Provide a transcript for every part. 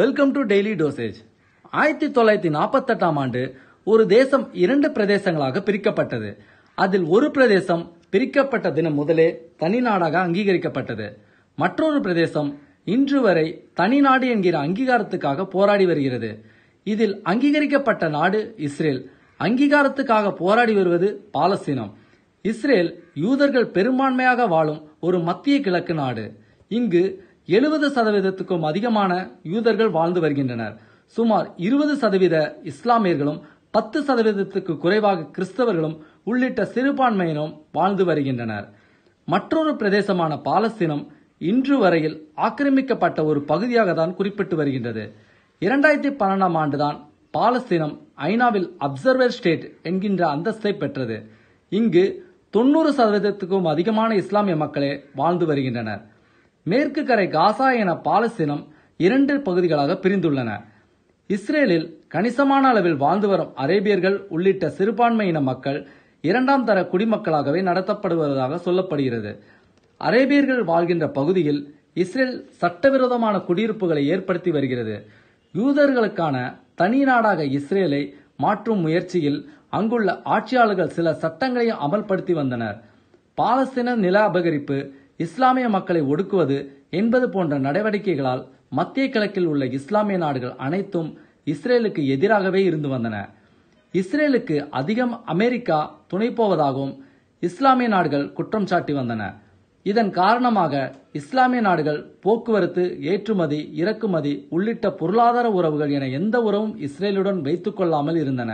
welcome to daily dosage ஆயிரத்தி தொள்ளாயிரத்தி நாற்பத்தெட்டாம் ஆண்டு ஒரு தேசம் இரண்டு பிரதேசங்களாக பிரிக்கப்பட்டது அதில் ஒரு பிரதேசம் பிரிக்கப்பட்ட தினம் முதலே தனி நாடாக அங்கீகரிக்கப்பட்டது மற்றொரு பிரதேசம் இன்று வரை தனி நாடு என்கிற அங்கீகாரத்துக்காக போராடி வருகிறது இதில் அங்கீகரிக்கப்பட்ட நாடு இஸ்ரேல் அங்கீகாரத்துக்காக போராடி வருவது பாலஸ்தீனம் இஸ்ரேல் யூதர்கள் பெரும்பான்மையாக வாழும் ஒரு மத்திய கிழக்கு நாடு இங்கு எழுபது சதவீதத்துக்கும் அதிகமான யூதர்கள் வாழ்ந்து வருகின்றனர் சுமார் இருபது சதவீத இஸ்லாமியர்களும் பத்து சதவீதத்துக்கு குறைவாக கிறிஸ்தவர்களும் உள்ளிட்ட சிறுபான்மையினரும் வாழ்ந்து வருகின்றனர் மற்றொரு பிரதேசமான பாலஸ்தீனம் இன்று வரையில் ஆக்கிரமிக்கப்பட்ட ஒரு பகுதியாக தான் குறிப்பிட்டு வருகின்றது இரண்டாயிரத்தி பன்னெண்டாம் ஆண்டுதான் பாலஸ்தீனம் ஐநாவில் அப்சர்வர் ஸ்டேட் என்கின்ற அந்தஸ்தை பெற்றது இங்கு தொன்னூறு சதவீதத்துக்கும் அதிகமான இஸ்லாமிய மக்களே வாழ்ந்து வருகின்றனர் மேற்கு கரை காசா என பாலஸ்தீனம் இரண்டு பகுதிகளாக பிரிந்துள்ளன இஸ்ரேலில் கணிசமான அளவில் வாழ்ந்து வரும் அரேபியர்கள் உள்ளிட்ட சிறுபான்மையின மக்கள் இரண்டாம் தர குடிமக்களாகவே நடத்தப்படுவதாக சொல்லப்படுகிறது அரேபியர்கள் வாழ்கின்ற பகுதியில் இஸ்ரேல் சட்டவிரோதமான குடியிருப்புகளை ஏற்படுத்தி வருகிறது யூதர்களுக்கான தனி நாடாக இஸ்ரேலை மாற்றும் முயற்சியில் அங்குள்ள ஆட்சியாளர்கள் சில சட்டங்களையும் அமல்படுத்தி வந்தனர் பாலஸ்தீன நில அபகரிப்பு இஸ்லாமிய மக்களை ஒடுக்குவது என்பது போன்ற நடவடிக்கைகளால் மத்திய கிழக்கில் உள்ள இஸ்லாமிய நாடுகள் அனைத்தும் இஸ்ரேலுக்கு எதிராகவே இருந்து வந்தன இஸ்ரேலுக்கு அதிகம் அமெரிக்கா துணை போவதாகவும் இஸ்லாமிய நாடுகள் குற்றம் சாட்டி வந்தன இதன் காரணமாக இஸ்லாமிய நாடுகள் போக்குவரத்து ஏற்றுமதி இறக்குமதி உள்ளிட்ட பொருளாதார உறவுகள் என எந்த உறவும் இஸ்ரேலுடன் வைத்துக் கொள்ளாமல் இருந்தன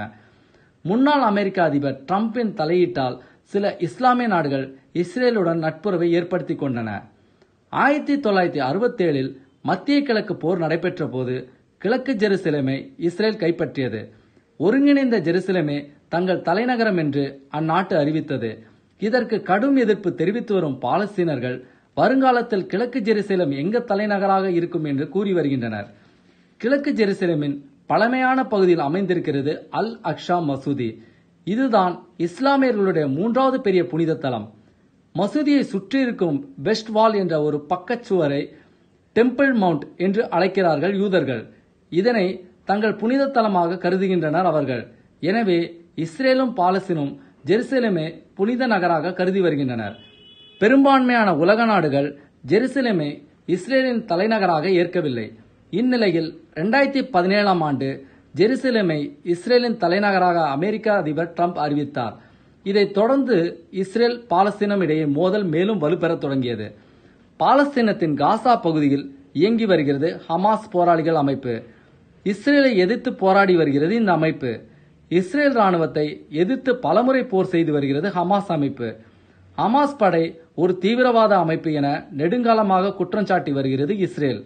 முன்னாள் அமெரிக்க அதிபர் டிரம்பின் தலையீட்டால் சில இஸ்லாமிய நாடுகள் இஸ்ரேலுடன் நட்புறவை ஏற்படுத்தி கொண்டன ஆயிரத்தி தொள்ளாயிரத்தி அறுபத்தேழில் மத்திய கிழக்கு போர் நடைபெற்ற போது கிழக்கு ஜெருசலேமை இஸ்ரேல் கைப்பற்றியது ஒருங்கிணைந்த ஜெருசலேமே தங்கள் தலைநகரம் என்று அந்நாட்டு அறிவித்தது இதற்கு கடும் எதிர்ப்பு தெரிவித்து வரும் பாலஸ்தீனர்கள் வருங்காலத்தில் கிழக்கு ஜெருசலேம் எங்க தலைநகராக இருக்கும் என்று கூறி வருகின்றனர் கிழக்கு ஜெருசலேமின் பழமையான பகுதியில் அமைந்திருக்கிறது அல் அக்ஷா மசூதி இதுதான் இஸ்லாமியர்களுடைய மூன்றாவது பெரிய புனித தலம் மசூதியை சுற்றியிருக்கும் வெஸ்ட் வால் என்ற ஒரு பக்கச்சுவரை டெம்பிள் மவுண்ட் என்று அழைக்கிறார்கள் யூதர்கள் இதனை தங்கள் புனித தலமாக கருதுகின்றனர் அவர்கள் எனவே இஸ்ரேலும் பாலஸ்தீனும் ஜெருசலேமே புனித நகராக கருதி வருகின்றனர் பெரும்பான்மையான உலக நாடுகள் ஜெருசலேமே இஸ்ரேலின் தலைநகராக ஏற்கவில்லை இந்நிலையில் இரண்டாயிரத்தி பதினேழாம் ஆண்டு ஜெருசலேமை இஸ்ரேலின் தலைநகராக அமெரிக்க அதிபர் டிரம்ப் அறிவித்தார் இதைத் தொடர்ந்து இஸ்ரேல் பாலஸ்தீனம் இடையே மோதல் மேலும் வலுப்பெறத் தொடங்கியது பாலஸ்தீனத்தின் காசா பகுதியில் இயங்கி வருகிறது ஹமாஸ் போராளிகள் அமைப்பு இஸ்ரேலை எதிர்த்து போராடி வருகிறது இந்த அமைப்பு இஸ்ரேல் ராணுவத்தை எதிர்த்து பலமுறை போர் செய்து வருகிறது ஹமாஸ் அமைப்பு ஹமாஸ் படை ஒரு தீவிரவாத அமைப்பு என நெடுங்காலமாக குற்றம் சாட்டி வருகிறது இஸ்ரேல்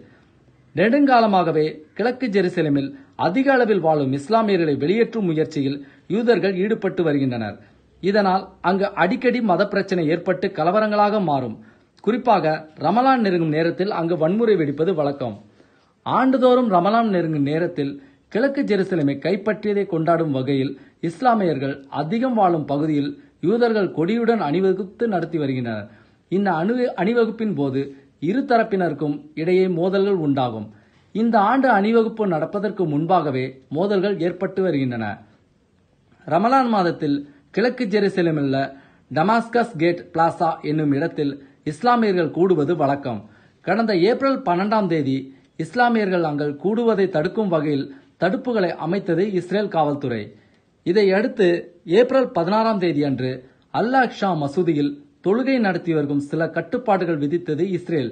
நெடுங்காலமாகவே கிழக்கு ஜெருசலேமில் அதிக அளவில் வாழும் இஸ்லாமியர்களை வெளியேற்றும் முயற்சியில் யூதர்கள் ஈடுபட்டு வருகின்றனர் இதனால் அங்கு அடிக்கடி மத பிரச்சனை ஏற்பட்டு கலவரங்களாக மாறும் குறிப்பாக ரமலான் நெருங்கும் நேரத்தில் அங்கு வன்முறை வெடிப்பது வழக்கம் ஆண்டுதோறும் ரமலான் நெருங்கும் நேரத்தில் கிழக்கு ஜெருசலமை கைப்பற்றியதை கொண்டாடும் வகையில் இஸ்லாமியர்கள் அதிகம் வாழும் பகுதியில் யூதர்கள் கொடியுடன் அணிவகுத்து நடத்தி வருகின்றனர் இந்த அணு அணிவகுப்பின் போது இரு தரப்பினருக்கும் இடையே மோதல்கள் உண்டாகும் இந்த ஆண்டு அணிவகுப்பு நடப்பதற்கு முன்பாகவே மோதல்கள் ஏற்பட்டு வருகின்றன ரமலான் மாதத்தில் கிழக்கு ஜெருசலேமில் டமாஸ்கஸ் கேட் பிளாசா என்னும் இடத்தில் இஸ்லாமியர்கள் கூடுவது வழக்கம் கடந்த ஏப்ரல் பன்னெண்டாம் தேதி இஸ்லாமியர்கள் அங்கு கூடுவதை தடுக்கும் வகையில் தடுப்புகளை அமைத்தது இஸ்ரேல் காவல்துறை இதையடுத்து ஏப்ரல் பதினாறாம் தேதி அன்று அல்லாஹ் மசூதியில் தொழுகை நடத்தி வரும் சில கட்டுப்பாடுகள் விதித்தது இஸ்ரேல்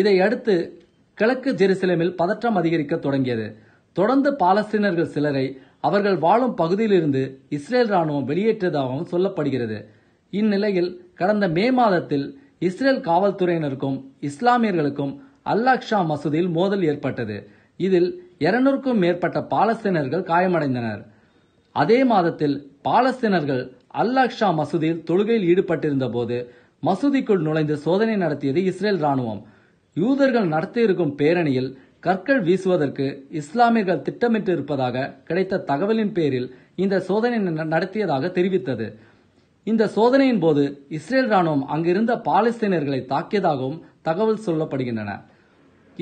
இதையடுத்து கிழக்கு ஜெருசலேமில் பதற்றம் அதிகரிக்க தொடங்கியது தொடர்ந்து பாலஸ்தீனர்கள் சிலரை அவர்கள் வாழும் பகுதியிலிருந்து இஸ்ரேல் ராணுவம் வெளியேற்றதாகவும் சொல்லப்படுகிறது இந்நிலையில் கடந்த மே மாதத்தில் இஸ்ரேல் காவல்துறையினருக்கும் இஸ்லாமியர்களுக்கும் அல்லாக்ஷா மசூதியில் மோதல் ஏற்பட்டது இதில் இருநூறுக்கும் மேற்பட்ட பாலஸ்தீனர்கள் காயமடைந்தனர் அதே மாதத்தில் பாலஸ்தீனர்கள் அல்லாக்ஷா மசூதியில் தொழுகையில் ஈடுபட்டிருந்த போது மசூதிக்குள் நுழைந்து சோதனை நடத்தியது இஸ்ரேல் ராணுவம் யூதர்கள் நடத்தியிருக்கும் பேரணியில் கற்கள் வீசுவதற்கு இஸ்லாமியர்கள் திட்டமிட்டு இருப்பதாக கிடைத்த தகவலின் பேரில் இந்த சோதனை நடத்தியதாக தெரிவித்தது இந்த சோதனையின் போது இஸ்ரேல் ராணுவம் அங்கிருந்த பாலஸ்தீனர்களை தாக்கியதாகவும் தகவல் சொல்லப்படுகின்றன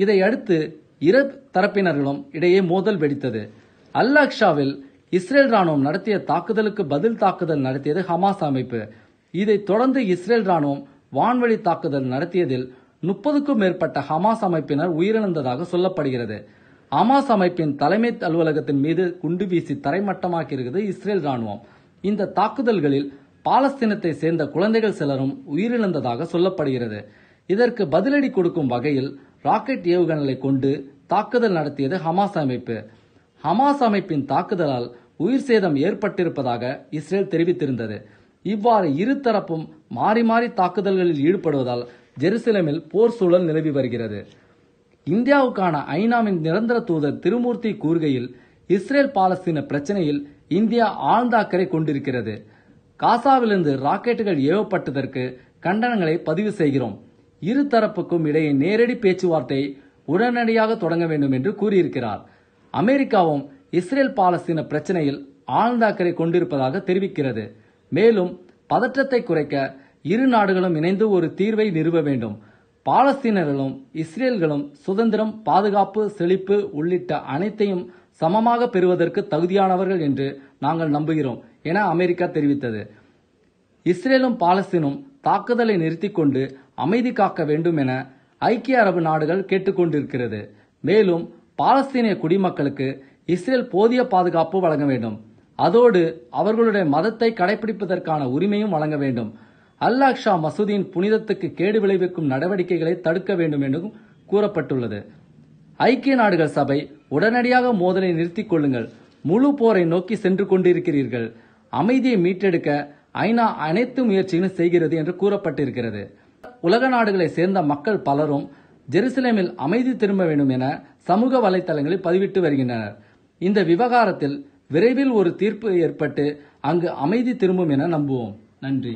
இதையடுத்து இரு தரப்பினர்களும் இடையே மோதல் வெடித்தது அல் அக்ஷாவில் இஸ்ரேல் ராணுவம் நடத்திய தாக்குதலுக்கு பதில் தாக்குதல் நடத்தியது ஹமாஸ் அமைப்பு இதைத் தொடர்ந்து இஸ்ரேல் ராணுவம் வான்வழி தாக்குதல் நடத்தியதில் முப்பதுக்கும் மேற்பட்ட ஹமாஸ் அமைப்பினர் உயிரிழந்ததாக சொல்லப்படுகிறது ஹமாஸ் அமைப்பின் தலைமை அலுவலகத்தின் மீது குண்டு வீசி தரைமட்டமாக்கியிருக்கிறது இஸ்ரேல் ராணுவம் இந்த தாக்குதல்களில் பாலஸ்தீனத்தை சேர்ந்த குழந்தைகள் சிலரும் உயிரிழந்ததாக சொல்லப்படுகிறது இதற்கு பதிலடி கொடுக்கும் வகையில் ராக்கெட் ஏவுகணைகளை கொண்டு தாக்குதல் நடத்தியது ஹமாஸ் அமைப்பு ஹமாஸ் அமைப்பின் தாக்குதலால் உயிர் சேதம் ஏற்பட்டிருப்பதாக இஸ்ரேல் தெரிவித்திருந்தது இவ்வாறு இரு தரப்பும் மாறி மாறி தாக்குதல்களில் ஈடுபடுவதால் ஜெருசலேமில் போர் சூழல் நிலவி வருகிறது இந்தியாவுக்கான ஐநாவின் நிரந்தர தூதர் திருமூர்த்தி கூறுகையில் இஸ்ரேல் பாலஸ்தீன பிரச்சனையில் இந்தியா ஆழ்ந்த அக்கறை கொண்டிருக்கிறது காசாவிலிருந்து ராக்கெட்டுகள் ஏவப்பட்டதற்கு கண்டனங்களை பதிவு செய்கிறோம் இரு தரப்புக்கும் இடையே நேரடி பேச்சுவார்த்தை உடனடியாக தொடங்க வேண்டும் என்று கூறியிருக்கிறார் அமெரிக்காவும் இஸ்ரேல் பாலஸ்தீன பிரச்சனையில் ஆழ்ந்த அக்கறை கொண்டிருப்பதாக தெரிவிக்கிறது மேலும் பதற்றத்தை குறைக்க இரு நாடுகளும் இணைந்து ஒரு தீர்வை நிறுவ வேண்டும் பாலஸ்தீனர்களும் இஸ்ரேல்களும் சுதந்திரம் பாதுகாப்பு செழிப்பு உள்ளிட்ட அனைத்தையும் சமமாக பெறுவதற்கு தகுதியானவர்கள் என்று நாங்கள் நம்புகிறோம் என அமெரிக்கா தெரிவித்தது இஸ்ரேலும் பாலஸ்தீனும் தாக்குதலை நிறுத்திக்கொண்டு கொண்டு அமைதி காக்க வேண்டும் என ஐக்கிய அரபு நாடுகள் கேட்டுக்கொண்டிருக்கிறது மேலும் பாலஸ்தீனிய குடிமக்களுக்கு இஸ்ரேல் போதிய பாதுகாப்பு வழங்க வேண்டும் அதோடு அவர்களுடைய மதத்தை கடைபிடிப்பதற்கான உரிமையும் வழங்க வேண்டும் அல்லாக்ஷா மசூதியின் புனிதத்துக்கு கேடு விளைவிக்கும் நடவடிக்கைகளை தடுக்க வேண்டும் என்றும் கூறப்பட்டுள்ளது ஐக்கிய நாடுகள் சபை உடனடியாக மோதலை நிறுத்திக் கொள்ளுங்கள் முழு போரை நோக்கி சென்று கொண்டிருக்கிறீர்கள் அமைதியை மீட்டெடுக்க ஐநா அனைத்து முயற்சிகளும் செய்கிறது என்று கூறப்பட்டிருக்கிறது உலக நாடுகளை சேர்ந்த மக்கள் பலரும் ஜெருசலேமில் அமைதி திரும்ப வேண்டும் என சமூக வலைதளங்களில் பதிவிட்டு வருகின்றனர் இந்த விவகாரத்தில் விரைவில் ஒரு தீர்ப்பு ஏற்பட்டு அங்கு அமைதி திரும்பும் என நம்புவோம் நன்றி